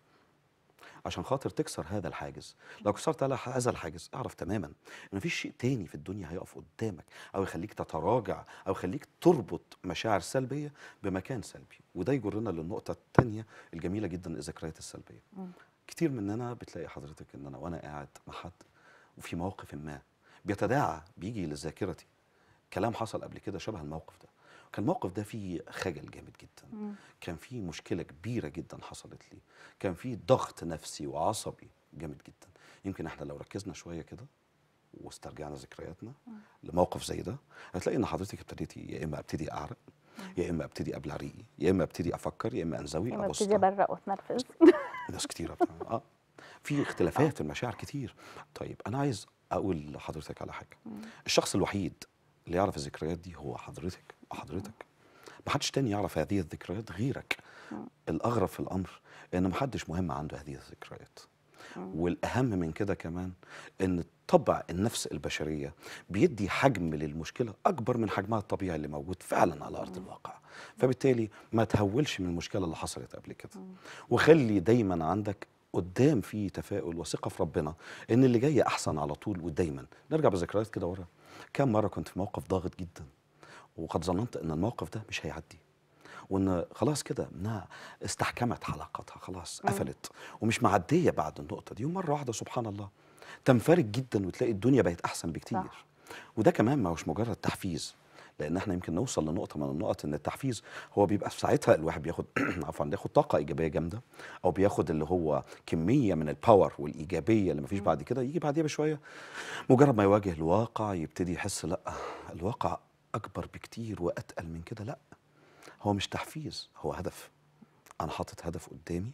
عشان خاطر تكسر هذا الحاجز لو كسرت هذا الحاجز اعرف تماما ان مفيش شيء تاني في الدنيا هيقف قدامك او يخليك تتراجع او يخليك تربط مشاعر سلبيه بمكان سلبي وده يجرنا للنقطه الثانيه الجميله جدا الذكريات السلبيه كتير مننا بتلاقي حضرتك ان انا وانا قاعد مع حد وفي موقف ما بيتداعى بيجي لذاكرتي كلام حصل قبل كده شبه الموقف ده كان الموقف ده فيه خجل جامد جدا مم. كان فيه مشكله كبيره جدا حصلت لي كان فيه ضغط نفسي وعصبي جامد جدا يمكن احنا لو ركزنا شويه كده واسترجعنا ذكرياتنا لموقف زي ده هتلاقي ان حضرتك ابتديتي يا اما ابتدي اعرق يا اما ابتدي ابلع ريقي يا اما ابتدي افكر يا اما انزوي يا اما ابتدي ابرق واتنرفز ناس كتيره اه في آه. اختلافات في المشاعر كتير طيب انا عايز اقول لحضرتك على حاجه الشخص الوحيد اللي يعرف الذكريات دي هو حضرتك حضرتك محدش تاني يعرف هذه الذكريات غيرك الأغرب في الأمر إن محدش مهم عنده هذه الذكريات والأهم من كده كمان إن طبع النفس البشرية بيدي حجم للمشكلة أكبر من حجمها الطبيعي اللي موجود فعلا على أرض الواقع فبالتالي ما تهولش من المشكلة اللي حصلت قبل كده وخلي دايما عندك قدام في تفاؤل وثقة في ربنا إن اللي جاي أحسن على طول ودايما نرجع بذكريات كده ورا كم مرة كنت في موقف ضاغط جدا وقد ظننت ان الموقف ده مش هيعدي وان خلاص كده انها استحكمت حلقتها خلاص قفلت ومش معديه بعد النقطه دي ومره واحده سبحان الله تنفرج جدا وتلاقي الدنيا بقت احسن بكتير صح. وده كمان ما هوش مجرد تحفيز لان احنا يمكن نوصل لنقطه من النقط ان التحفيز هو بيبقى في ساعتها الواحد بياخد عفوا بياخد طاقه ايجابيه جامده او بياخد اللي هو كميه من الباور والايجابيه اللي مفيش بعد كده يجي بعديها بشويه مجرد ما يواجه الواقع يبتدي يحس لا الواقع اكبر بكتير واتقل من كده لا هو مش تحفيز هو هدف انا حاطط هدف قدامي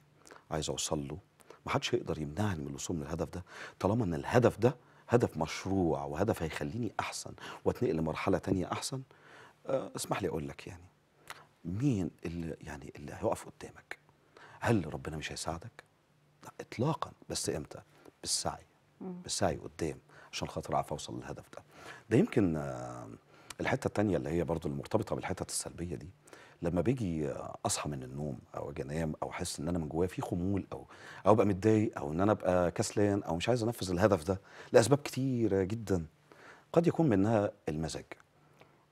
عايز اوصل له محدش هيقدر يمنعني من الوصول للهدف ده طالما ان الهدف ده هدف مشروع وهدف هيخليني احسن واتنقل لمرحله تانية احسن آه، اسمح لي اقول لك يعني مين اللي يعني اللي هيقف قدامك هل ربنا مش هيساعدك لا اطلاقا بس امتى بالسعي بالسعي قدام عشان خاطر اعرف اوصل للهدف ده ده يمكن آه، الحته الثانيه اللي هي برضو المرتبطه بالحتت السلبيه دي لما بيجي اصحى من النوم او اجي انام او احس ان انا من جوايا في خمول او او ابقى متضايق او ان انا ابقى كسلان او مش عايز انفذ الهدف ده لاسباب كتيره جدا قد يكون منها المزاج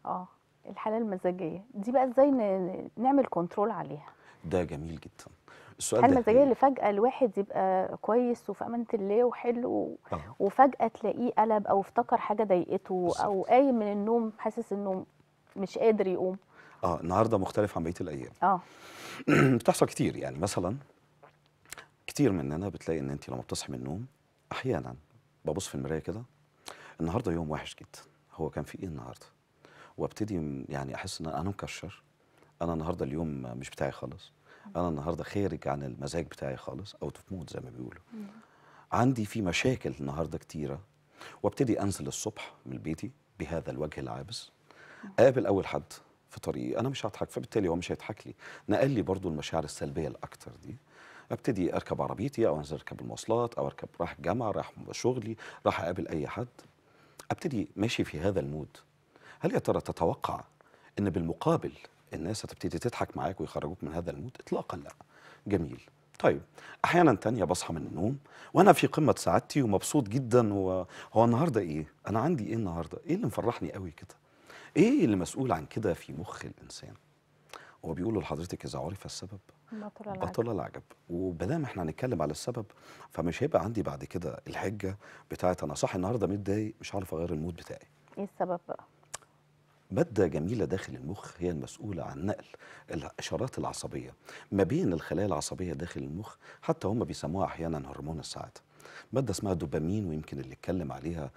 اه الحاله المزاجيه دي بقى ازاي نعمل كنترول عليها ده جميل جدا السؤال هل مزاجيه اللي فجاه الواحد يبقى كويس وفي امانه الله وحلو وفجاه تلاقيه قلب او افتكر حاجه ضايقته او قايم من النوم حاسس انه مش قادر يقوم اه النهارده مختلف عن بقيه الايام اه بتحصل كتير يعني مثلا كتير مننا بتلاقي ان انت لما بتصحي من النوم احيانا ببص في المرايه كده النهارده يوم وحش جدا هو كان في ايه النهارده وابتدي يعني احس ان انا مكشر انا النهارده اليوم مش بتاعي خالص انا النهارده خارج عن المزاج بتاعي خالص او تموت زي ما بيقولوا عندي في مشاكل النهارده كتيره وابتدي انزل الصبح من بيتي بهذا الوجه العابس اقابل اول حد في طريقي انا مش هضحك فبالتالي هو مش هيضحك لي نقل لي برضو المشاعر السلبيه الاكتر دي ابتدي اركب عربيتي او انزل اركب المواصلات او اركب رايح الجامعه رايح شغلي رايح اقابل اي حد ابتدي ماشي في هذا المود هل يا ترى تتوقع ان بالمقابل الناس هتبتدي تضحك معاك ويخرجوك من هذا المود اطلاقا لا جميل طيب احيانا تانية بصحى من النوم وانا في قمه سعادتي ومبسوط جدا وهو النهارده ايه انا عندي ايه النهارده ايه اللي مفرحني قوي كده ايه اللي مسؤول عن كده في مخ الانسان هو بيقول لحضرتك اذا عرف السبب بطل العجب, بطل العجب. وبدام احنا هنتكلم على السبب فمش هيبقى عندي بعد كده الحجه بتاعت انا صاحي النهارده متضايق مش عارف اغير المود بتاعي ايه السبب بقى مادة جميلة داخل المخ هي المسؤولة عن نقل الإشارات العصبية ما بين الخلايا العصبية داخل المخ حتى هم بيسموها أحيانا هرمون السعادة مادة اسمها دوبامين ويمكن اللي اتكلم عليها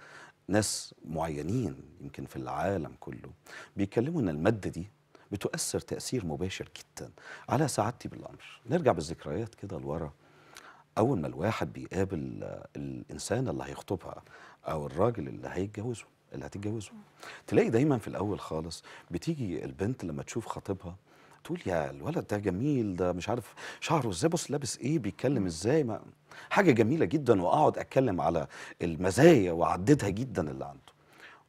ناس معينين يمكن في العالم كله بيتكلموا ان الماده دي بتؤثر تاثير مباشر جدا على سعادتي بالامر نرجع بالذكريات كده لورا اول ما الواحد بيقابل الانسان اللي هيخطبها او الراجل اللي هيتجوزه اللي هتتجوزه تلاقي دايما في الاول خالص بتيجي البنت لما تشوف خطيبها تقول يا الولد ده جميل ده مش عارف شعره ازاي بص لابس ايه بيتكلم ازاي ما حاجه جميله جدا واقعد اتكلم على المزايا واعددها جدا اللي عنده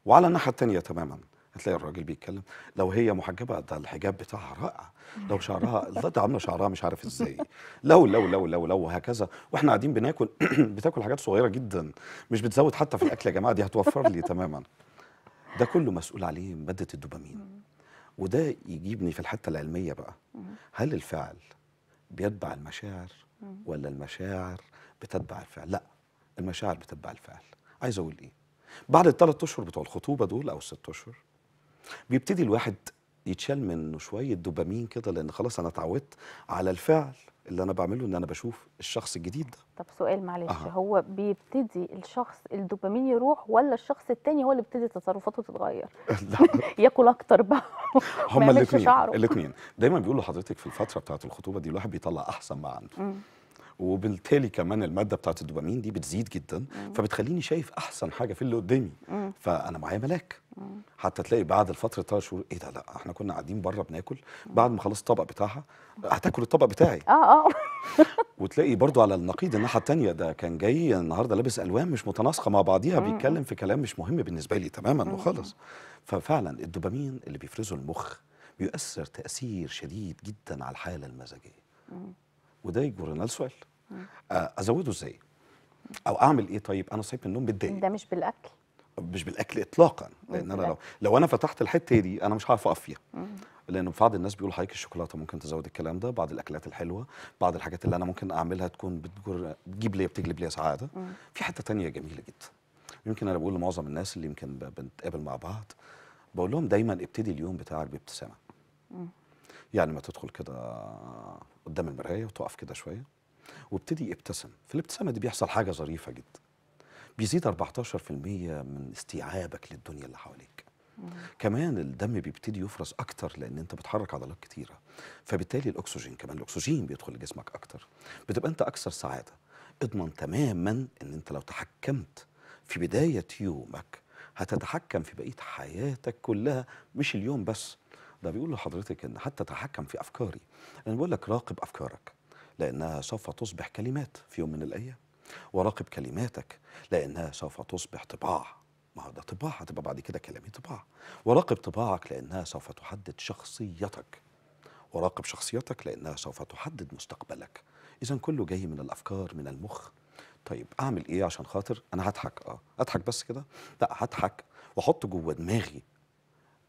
وعلى الناحيه الثانيه تماما هتلاقي الراجل بيتكلم لو هي محجبه ده الحجاب بتاعها رائع لو شعرها ده عامله شعرها مش عارف ازاي لو لو لو لو لو وهكذا واحنا قاعدين بناكل بتاكل حاجات صغيره جدا مش بتزود حتى في الاكل يا جماعه دي هتوفر لي تماما ده كله مسؤول عليه ماده الدوبامين وده يجيبني في الحته العلميه بقى هل الفعل بيتبع المشاعر ولا المشاعر بتتبع الفعل لا المشاعر بتتبع الفعل عايز اقول ايه بعد الثلاث اشهر بتوع الخطوبه دول او الست اشهر بيبتدي الواحد يتشال منه شويه دوبامين كده لان خلاص انا اتعودت على الفعل اللي انا بعمله ان انا بشوف الشخص الجديد ده طب سؤال معلش أه. هو بيبتدي الشخص الدوبامين يروح ولا الشخص التاني هو اللي بيبتدي تصرفاته تتغير ياكل اكتر بقى هما الاثنين الاثنين دايما بيقولوا لحضرتك في الفتره بتاعه الخطوبه دي الواحد بيطلع احسن ما عنده وبالتالي كمان الماده بتاعت الدوبامين دي بتزيد جدا فبتخليني شايف احسن حاجه في اللي قدامي فانا معايا ملاك حتى تلاقي بعد الفتره 3 شهور ايه ده لا احنا كنا قاعدين بره بناكل بعد ما خلصت الطبق بتاعها هتاكل الطبق بتاعي اه اه وتلاقي برضو على النقيض الناحيه الثانيه ده كان جاي النهارده لابس الوان مش متناسقه مع بعضيها بيتكلم في كلام مش مهم بالنسبه لي تماما وخلص ففعلا الدوبامين اللي بيفرزه المخ بيؤثر تاثير شديد جدا على الحاله المزاجيه وده يجبرنا لسؤال آه، ازوده ازاي او اعمل ايه طيب انا صايم من النوم متضايق ده مش بالاكل مش بالاكل اطلاقا لان انا لو لو انا فتحت الحته دي انا مش هعرف اقف فيها لان بعض الناس بيقولوا حضرتك الشوكولاته ممكن تزود الكلام ده بعض الاكلات الحلوه بعض الحاجات اللي انا ممكن اعملها تكون بتجيب ليا بتجلب ليا سعاده في حته تانية جميله جدا يمكن انا بقول لمعظم الناس اللي يمكن بنتقابل مع بعض بقول لهم دايما ابتدي اليوم بتاعك بابتسامه يعني ما تدخل كده قدام المرايه وتقف كده شويه وابتدي يبتسم في الابتسامه دي بيحصل حاجه ظريفه جدا بيزيد 14% من استيعابك للدنيا اللي حواليك مم. كمان الدم بيبتدي يفرز اكتر لان انت بتحرك عضلات كتيره فبالتالي الاكسجين كمان الاكسجين بيدخل لجسمك اكتر بتبقى انت اكثر سعاده اضمن تماما ان انت لو تحكمت في بدايه يومك هتتحكم في بقيه حياتك كلها مش اليوم بس ده بيقول لحضرتك ان حتى تحكم في افكاري انا بقول لك راقب افكارك لانها سوف تصبح كلمات في يوم من الايام وراقب كلماتك لانها سوف تصبح طباع ما هو ده طباع هتبقى بعد كده كلامي طباع وراقب طباعك لانها سوف تحدد شخصيتك وراقب شخصيتك لانها سوف تحدد مستقبلك اذا كله جاي من الافكار من المخ طيب اعمل ايه عشان خاطر انا هضحك اه اضحك بس كده لا هضحك واحط جوه دماغي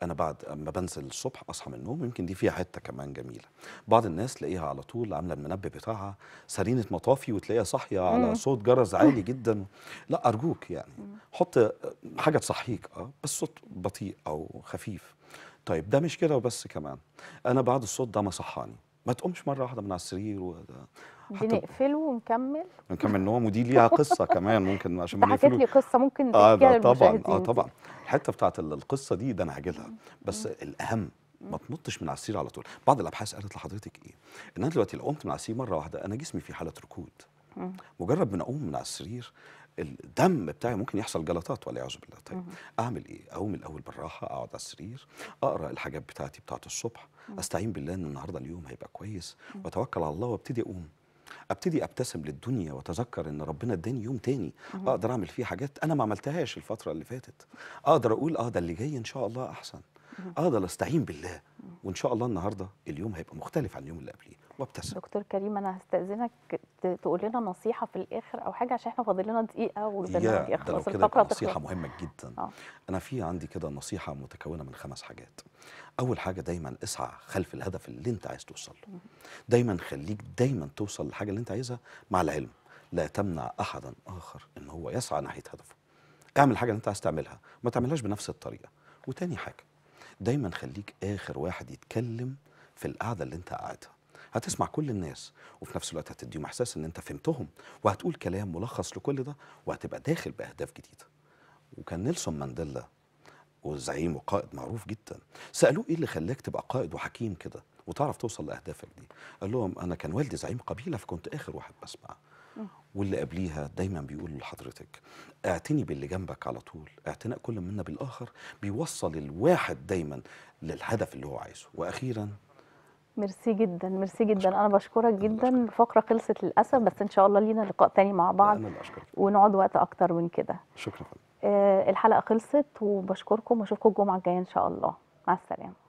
انا بعد ما بنزل الصبح اصحى من النوم يمكن دي فيها حته كمان جميله بعض الناس تلاقيها على طول عامله المنبه بتاعها سرينه مطافي وتلاقيها صاحيه على صوت جرس عالي جدا لا ارجوك يعني حط حاجه تصحيك اه بس صوت بطيء او خفيف طيب ده مش كده وبس كمان انا بعد الصوت ده ما صحاني ما تقومش مره واحده من على السرير بنقفله ونكمل نكمل نوم ودي ليها قصه كمان ممكن عشان بنقفله حكيت لي قصه ممكن آه، تحكيها آه طبعا اه طبعا الحته بتاعت القصه دي ده انا هاجي لها بس الاهم ما تنطش من على السرير على طول بعض الابحاث قالت لحضرتك ايه ان انا دلوقتي لو قمت من على السرير مره واحده انا جسمي في حاله ركود مجرد ما اقوم من على السرير الدم بتاعي ممكن يحصل جلطات والعياذ بالله طيب اعمل ايه اقوم الاول بالراحه اقعد على السرير اقرا الحاجات بتاعتي بتاعت الصبح استعين بالله ان النهارده اليوم هيبقى كويس واتوكل على الله وابتدي اقوم ابتدي ابتسم للدنيا واتذكر ان ربنا اداني يوم تاني اقدر اعمل فيه حاجات انا ما عملتهاش الفتره اللي فاتت اقدر اقول اه ده اللي جاي ان شاء الله احسن اقدر آه، استعين بالله وان شاء الله النهارده اليوم هيبقى مختلف عن اليوم اللي قبليه وابتسم دكتور كريم انا هستاذنك تقول لنا نصيحه في الاخر او حاجه عشان احنا فاضل لنا دقيقه والبرنامج يخلص الفقره تخلص نصيحه مهمه جدا أوه. انا في عندي كده نصيحه متكونه من خمس حاجات اول حاجه دايما اسعى خلف الهدف اللي انت عايز توصل له دايما خليك دايما توصل للحاجه اللي انت عايزها مع العلم لا تمنع احدا اخر ان هو يسعى ناحيه هدفه اعمل الحاجه اللي انت عايز تعملها ما تعملهاش بنفس الطريقه وتاني حاجه دايما خليك اخر واحد يتكلم في القعده اللي انت قاعدها هتسمع كل الناس وفي نفس الوقت هتديهم احساس ان انت فهمتهم وهتقول كلام ملخص لكل ده وهتبقى داخل باهداف جديده وكان نيلسون مانديلا وزعيم وقائد معروف جدا سالوه ايه اللي خلاك تبقى قائد وحكيم كده وتعرف توصل لاهدافك دي قال لهم انا كان والدي زعيم قبيله فكنت اخر واحد بسمع واللي قبليها دايما بيقول لحضرتك اعتني باللي جنبك على طول اعتناء كل منا بالاخر بيوصل الواحد دايما للهدف اللي هو عايزه واخيرا ميرسي جدا ميرسي جدا أشكرك. انا بشكرك جدا الفقره خلصت للاسف بس ان شاء الله لينا لقاء تاني مع بعض أنا اللي ونقعد وقت اكتر من كده شكرا آه الحلقه خلصت وبشكركم واشوفكم الجمعه الجايه ان شاء الله مع السلامه